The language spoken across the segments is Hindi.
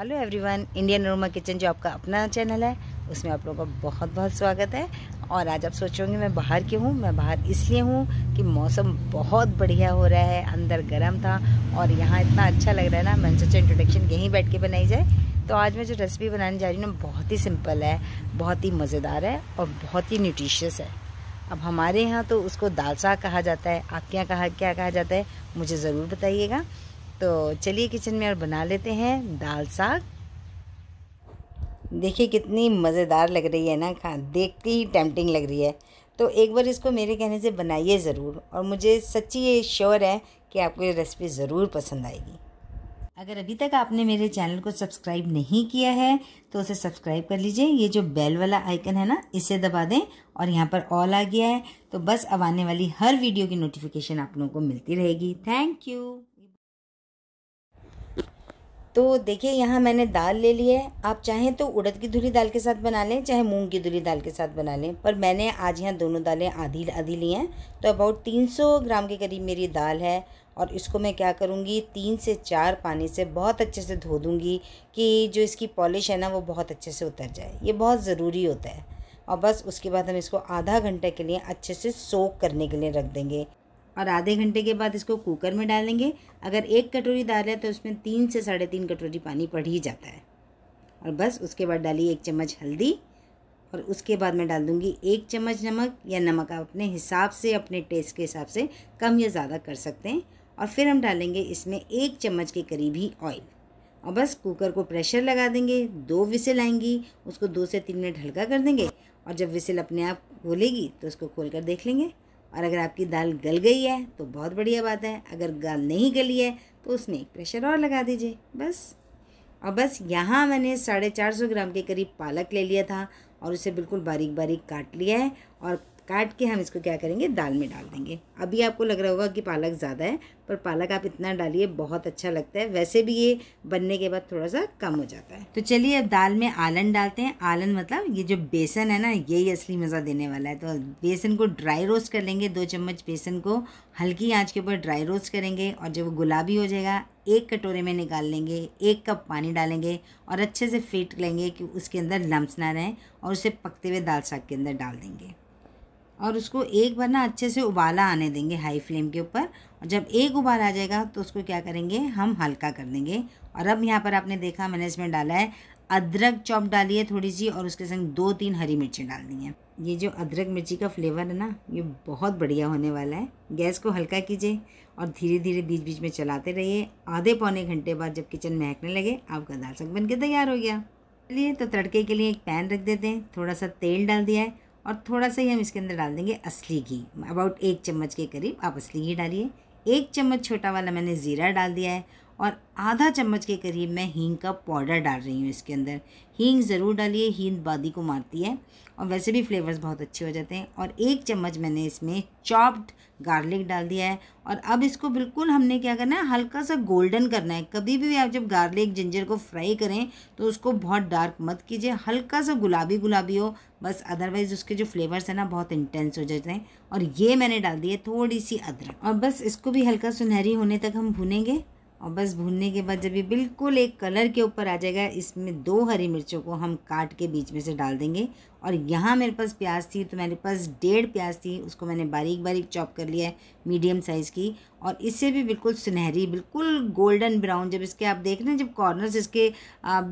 hello everyone Indian Roma kitchen जो आपका अपना चैनल है उसमें आप लोगों का बहुत बहुत स्वागत है और आज आप सोच मैं बाहर क्यों हूँ मैं बाहर इसलिए हूँ कि मौसम बहुत बढ़िया हो रहा है अंदर गर्म था और यहाँ इतना अच्छा लग रहा है ना मैंने सोचा इंट्रोडक्शन यहीं बैठ के बनाई जाए तो आज मैं जो रेसिपी बनाने जा रही हूँ ना बहुत ही सिंपल है बहुत ही मज़ेदार है और बहुत ही न्यूट्रिशियस है अब हमारे यहाँ तो उसको दाल साग कहा जाता है आपके यहाँ कहा क्या कहा जाता है मुझे ज़रूर बताइएगा तो चलिए किचन में और बना लेते हैं दाल साग देखिए कितनी मज़ेदार लग रही है ना खा देखते ही टेम्पटिंग लग रही है तो एक बार इसको मेरे कहने से बनाइए ज़रूर और मुझे सच्ची ये श्योर है कि आपको ये रेसिपी ज़रूर पसंद आएगी अगर अभी तक आपने मेरे चैनल को सब्सक्राइब नहीं किया है तो उसे सब्सक्राइब कर लीजिए ये जो बेल वाला आइकन है ना इसे दबा दें और यहाँ पर ऑल आ गया है तो बस अब आने वाली हर वीडियो की नोटिफिकेशन आप लोगों को मिलती रहेगी थैंक यू तो देखिए यहाँ मैंने दाल ले ली है आप चाहें तो उड़द की धुली दाल के साथ बना लें चाहे मूंग की धुली दाल के साथ बना लें पर मैंने आज यहाँ दोनों दालें आधी आधी ली हैं तो अबाउट 300 ग्राम के करीब मेरी दाल है और इसको मैं क्या करूँगी तीन से चार पानी से बहुत अच्छे से धो दूँगी कि जो इसकी पॉलिश है ना वो बहुत अच्छे से उतर जाए ये बहुत ज़रूरी होता है और बस उसके बाद हम इसको आधा घंटे के लिए अच्छे से सोक करने के लिए रख देंगे और आधे घंटे के बाद इसको कुकर में डालेंगे अगर एक कटोरी दाल है तो उसमें तीन से साढ़े तीन कटोरी पानी पड़ ही जाता है और बस उसके बाद डालिए एक चम्मच हल्दी और उसके बाद मैं डाल दूँगी एक चम्मच नमक या नमक आप अपने हिसाब से अपने टेस्ट के हिसाब से कम या ज़्यादा कर सकते हैं और फिर हम डालेंगे इसमें एक चम्मच के करीब ही ऑयल और बस कुकर को प्रेशर लगा देंगे दो विसिल आएंगी उसको दो से तीन मिनट हल्का कर देंगे और जब विसिल अपने आप खोलेगी तो उसको खोल कर देख लेंगे और अगर आपकी दाल गल गई है तो बहुत बढ़िया बात है अगर दाल नहीं गली है तो उसमें एक प्रेशर और लगा दीजिए बस और बस यहाँ मैंने साढ़े चार सौ ग्राम के करीब पालक ले लिया था और उसे बिल्कुल बारीक बारीक काट लिया है और काट के हम इसको क्या करेंगे दाल में डाल देंगे अभी आपको लग रहा होगा कि पालक ज़्यादा है पर पालक आप इतना डालिए बहुत अच्छा लगता है वैसे भी ये बनने के बाद थोड़ा सा कम हो जाता है तो चलिए अब दाल में आलन डालते हैं आलन मतलब ये जो बेसन है ना यही असली मज़ा देने वाला है तो बेसन को ड्राई रोस्ट कर लेंगे दो चम्मच बेसन को हल्की आँच के ऊपर ड्राई रोस्ट करेंगे और जब वो गुलाबी हो जाएगा एक कटोरे में निकाल लेंगे एक कप पानी डालेंगे और अच्छे से फेंट लेंगे कि उसके अंदर लम्स ना रहें और उसे पकते हुए दाल साग के अंदर डाल देंगे और उसको एक बार ना अच्छे से उबाला आने देंगे हाई फ्लेम के ऊपर और जब एक उबाल आ जाएगा तो उसको क्या करेंगे हम हल्का कर देंगे और अब यहाँ पर आपने देखा मैंने इसमें डाला है अदरक चॉप डाली है थोड़ी सी और उसके संग दो तीन हरी मिर्ची डाल दी हैं ये जो अदरक मिर्ची का फ्लेवर है ना ये बहुत बढ़िया होने वाला है गैस को हल्का कीजिए और धीरे धीरे बीच बीच में चलाते रहिए आधे पौने घंटे बाद जब किचन महकने लगे आपका दाल सक बन के तैयार हो गया चलिए तो तड़के के लिए एक पैन रख देते हैं थोड़ा सा तेल डाल दिया है और थोड़ा सा ही हम इसके अंदर डाल देंगे असली घी अबाउट एक चम्मच के करीब आप असली घी डालिए एक चम्मच छोटा वाला मैंने ज़ीरा डाल दिया है और आधा चम्मच के करीब मैं हींग का पाउडर डाल रही हूँ इसके अंदर हींग ज़रूर डालिए हींग बादी को मारती है और वैसे भी फ्लेवर्स बहुत अच्छे हो जाते हैं और एक चम्मच मैंने इसमें चॉप्ड गार्लिक डाल दिया है और अब इसको बिल्कुल हमने क्या करना है हल्का सा गोल्डन करना है कभी भी आप जब गार्लिक जिंजर को फ्राई करें तो उसको बहुत डार्क मत कीजिए हल्का सा गुलाबी गुलाबी हो बस अदरवाइज़ उसके जो फ्लेवर्स हैं ना बहुत इंटेंस हो जाते हैं और ये मैंने डाल दी है थोड़ी सी अदरक और बस इसको भी हल्का सुनहरी होने तक हम भुनेंगे और बस भूनने के बाद जब ये बिल्कुल एक कलर के ऊपर आ जाएगा इसमें दो हरी मिर्चों को हम काट के बीच में से डाल देंगे और यहाँ मेरे पास प्याज थी तो मेरे पास डेढ़ प्याज थी उसको मैंने बारीक बारीक चॉप कर लिया है मीडियम साइज़ की और इससे भी बिल्कुल सुनहरी बिल्कुल गोल्डन ब्राउन जब इसके आप देख रहे हैं जब कॉर्नर्स इसके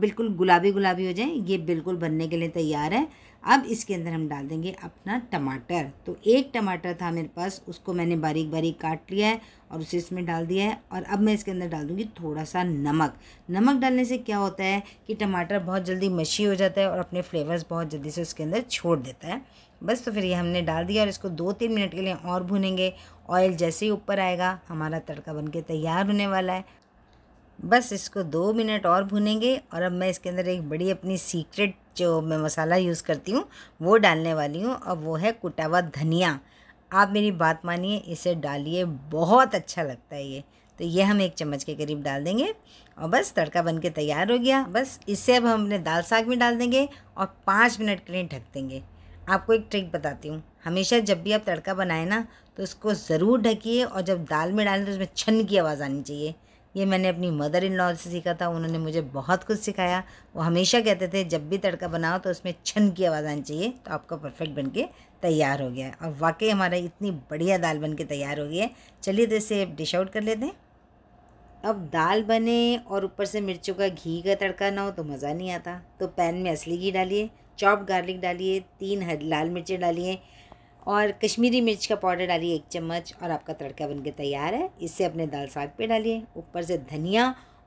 बिल्कुल गुलाबी गुलाबी हो जाए ये बिल्कुल बनने के लिए तैयार है अब इसके अंदर हम डाल देंगे अपना टमाटर तो एक टमाटर था मेरे पास उसको मैंने बारीक बारीक काट लिया है और उसे इसमें डाल दिया है और अब मैं इसके अंदर डाल दूँगी थोड़ा सा नमक नमक डालने से क्या होता है कि टमाटर बहुत जल्दी मशी हो जाता है और अपने फ्लेवर्स बहुत जल्दी से उसके अंदर छोड़ देता है बस तो फिर ये हमने डाल दिया और इसको दो तीन मिनट के लिए और भुनेंगे ऑयल जैसे ही ऊपर आएगा हमारा तड़का बन तैयार होने वाला है बस इसको दो मिनट और भुनेंगे और अब मैं इसके अंदर एक बड़ी अपनी सीक्रेट जो मैं मसाला यूज़ करती हूँ वो डालने वाली हूँ अब वो है कुटावा धनिया आप मेरी बात मानिए इसे डालिए बहुत अच्छा लगता है ये तो ये हम एक चम्मच के करीब डाल देंगे और बस तड़का बन के तैयार हो गया बस इसे अब हम अपने दाल साग में डाल देंगे और पाँच मिनट के लिए ढक देंगे आपको एक ट्रिक बताती हूँ हमेशा जब भी आप तड़का बनाएं ना तो उसको ज़रूर ढकिए और जब दाल में डालें तो उसमें छन की आवाज़ आनी चाहिए ये मैंने अपनी मदर इन लॉ से सीखा था उन्होंने मुझे बहुत कुछ सिखाया वो हमेशा कहते थे जब भी तड़का बनाओ तो उसमें छन की आवाज़ आनी चाहिए तो आपका परफेक्ट बन के तैयार हो गया और वाकई हमारा इतनी बढ़िया दाल बन के तैयार हो गई है चलिए तो इसे डिश आउट कर लेते हैं अब दाल बने और ऊपर से मिर्चों का घी का तड़का ना हो तो मज़ा नहीं आता तो पैन में असली घी डालिए चॉप गार्लिक डालिए तीन हर लाल मिर्चें डालिए और कश्मीरी मिर्च का पाउडर डालिए एक चम्मच और आपका तड़का बनके तैयार है इससे अपने दाल साग पे डालिए ऊपर से धनिया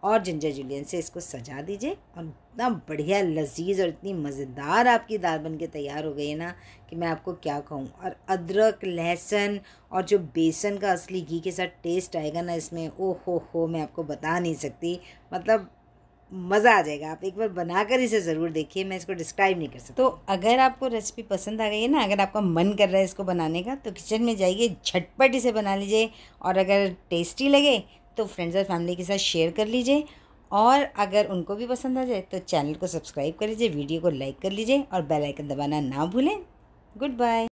और जिंजर जुलियन से इसको सजा दीजिए और इतना बढ़िया लजीज और इतनी मज़ेदार आपकी दाल बन के तैयार हो गई है ना कि मैं आपको क्या कहूँ और अदरक लहसुन और जो बेसन का असली घी के साथ टेस्ट आएगा ना इसमें ओ हो हो मैं आपको बता नहीं सकती मतलब मज़ा आ जाएगा आप एक बार बनाकर इसे ज़रूर देखिए मैं इसको डिस्क्राइब नहीं कर सकती तो अगर आपको रेसिपी पसंद आ गई है ना अगर आपका मन कर रहा है इसको बनाने का तो किचन में जाइए झटपट इसे बना लीजिए और अगर टेस्टी लगे तो फ्रेंड्स और फैमिली के साथ शेयर कर लीजिए और अगर उनको भी पसंद आ जाए तो चैनल को सब्सक्राइब कर लीजिए वीडियो को लाइक कर लीजिए और बेल आइकन दबाना ना भूलें गुड बाय